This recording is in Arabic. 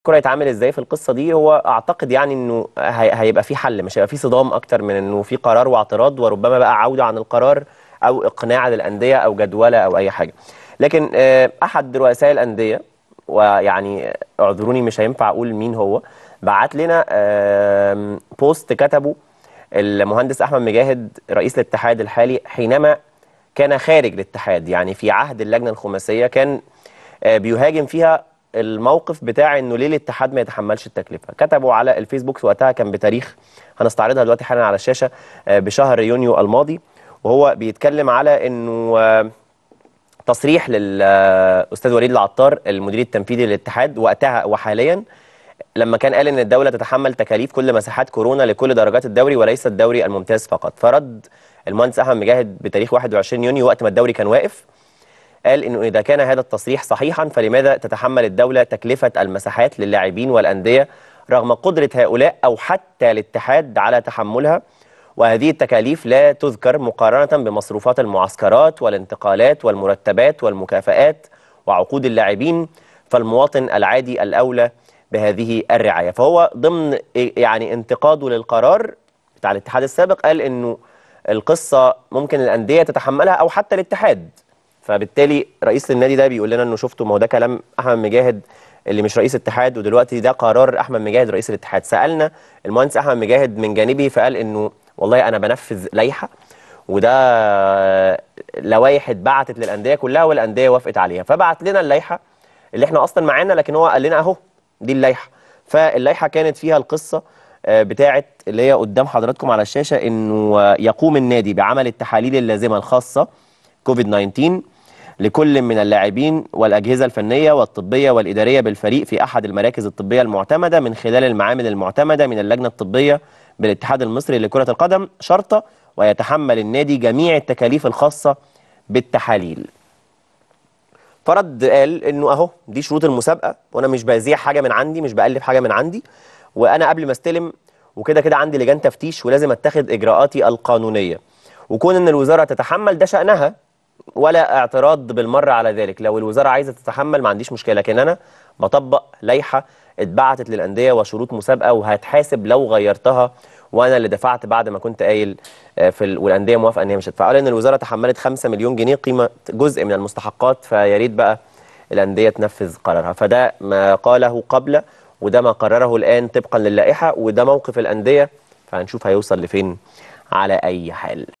الكره هيتعامل ازاي في القصه دي هو اعتقد يعني انه هيبقى في حل مش هيبقى في صدام اكتر من انه في قرار واعتراض وربما بقى عوده عن القرار او اقناع للانديه او جدوله او اي حاجه لكن آه، احد رؤساء الانديه ويعني اعذروني مش هينفع اقول مين هو بعت لنا بوست كتبه المهندس احمد مجاهد رئيس الاتحاد الحالي حينما كان خارج الاتحاد يعني في عهد اللجنه الخماسيه كان آه، بيهاجم فيها الموقف بتاع انه ليه الاتحاد ما يتحملش التكلفه كتبوا على الفيسبوك وقتها كان بتاريخ هنستعرضها دلوقتي حالا على الشاشه آه، بشهر يونيو الماضي وهو بيتكلم على انه آه، تصريح للاستاذ آه، وليد العطار المدير التنفيذي للاتحاد وقتها وحاليا لما كان قال ان الدوله تتحمل تكاليف كل مساحات كورونا لكل درجات الدوري وليس الدوري الممتاز فقط فرد المهندس احمد مجاهد بتاريخ 21 يونيو وقت ما الدوري كان واقف قال انه اذا كان هذا التصريح صحيحا فلماذا تتحمل الدوله تكلفه المساحات للاعبين والانديه رغم قدره هؤلاء او حتى الاتحاد على تحملها وهذه التكاليف لا تذكر مقارنه بمصروفات المعسكرات والانتقالات والمرتبات والمكافئات وعقود اللاعبين فالمواطن العادي الاولى بهذه الرعايه فهو ضمن يعني انتقاده للقرار بتاع الاتحاد السابق قال انه القصه ممكن الانديه تتحملها او حتى الاتحاد فبالتالي رئيس النادي ده بيقول لنا انه شفته ما هو ده كلام احمد مجاهد اللي مش رئيس اتحاد ودلوقتي ده قرار احمد مجاهد رئيس الاتحاد سالنا المهندس احمد مجاهد من جانبي فقال انه والله انا بنفذ لائحه وده لوائح اتبعتت للانديه كلها والانديه وافقت عليها فبعت لنا اللائحه اللي احنا اصلا معانا لكن هو قال لنا اهو دي اللائحه فاللائحه كانت فيها القصه آه، بتاعه اللي هي قدام حضراتكم على الشاشه انه يقوم النادي بعمل التحاليل اللازمه الخاصه كوفيد 19 لكل من اللاعبين والأجهزة الفنية والطبية والإدارية بالفريق في أحد المراكز الطبية المعتمدة من خلال المعامل المعتمدة من اللجنة الطبية بالاتحاد المصري لكرة القدم شرطة ويتحمل النادي جميع التكاليف الخاصة بالتحاليل فرد قال انه اهو دي شروط المسابقه وانا مش بذيع حاجه من عندي مش بقلب حاجه من عندي وانا قبل ما استلم وكده كده عندي لجان تفتيش ولازم اتخذ اجراءاتي القانونيه وكون ان الوزاره تتحمل ده شانها ولا اعتراض بالمره على ذلك لو الوزاره عايزه تتحمل ما عنديش مشكله لكن انا بطبق لائحه اتبعتت للانديه وشروط مسابقه وهتحاسب لو غيرتها وانا اللي دفعت بعد ما كنت قايل آه، في ال... والانديه موافقه ان هي مش هتدفع لان الوزاره تحملت 5 مليون جنيه قيمه جزء من المستحقات فيا ريت بقى الانديه تنفذ قرارها فده ما قاله قبل وده ما قرره الان طبقا للائحه وده موقف الانديه فهنشوف هيوصل لفين على اي حال